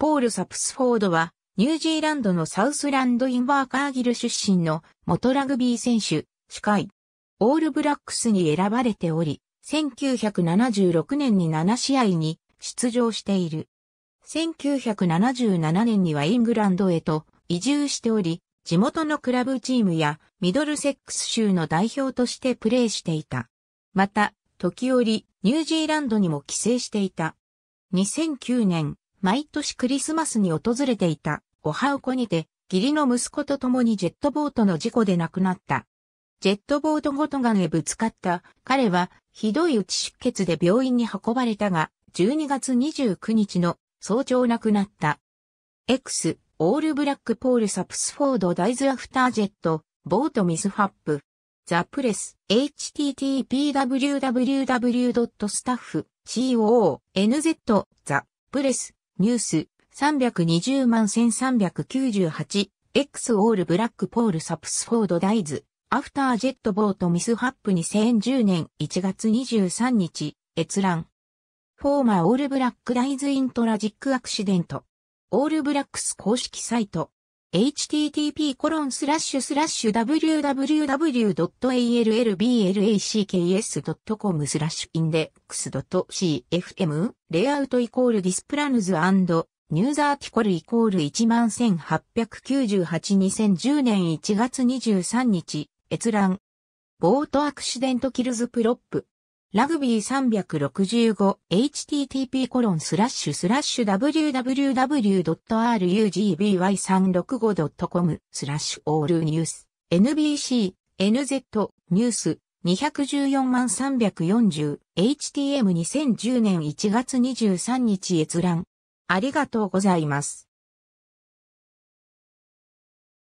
ポール・サプスフォードは、ニュージーランドのサウスランド・インバーカーギル出身の元ラグビー選手、司会、オールブラックスに選ばれており、1976年に7試合に出場している。1977年にはイングランドへと移住しており、地元のクラブチームやミドルセックス州の代表としてプレーしていた。また、時折、ニュージーランドにも帰省していた。2009年、毎年クリスマスに訪れていた、オハウコにて、義理の息子と共にジェットボートの事故で亡くなった。ジェットボートごとがへぶつかった、彼は、ひどい内出血で病院に運ばれたが、12月29日の早朝亡くなった。X、オールブラックポールサプスフォードダイズアフタージェット、ボートミスファップ。ザプレス、http://www.staff.co.nz ザプレスニュース、320万1398、X オールブラックポールサプスフォードダイズ、アフタージェットボートミスハップ2010年1月23日、閲覧。フォーマーオールブラックダイズイントラジックアクシデント。オールブラックス公式サイト。http://www.allblack.com s スラッシュインデックス .cfm レイアウトイコールディスプランズニューザーティコルイコール118982010年1月23日閲覧ボートアクシデントキルズプロップラグビー 365http コロンスラッシュスラッシュ www.rugby365.com スラッシュオールニュース NBC NZ ニュース214万 340htm2010 年1月23日閲覧ありがとうございます。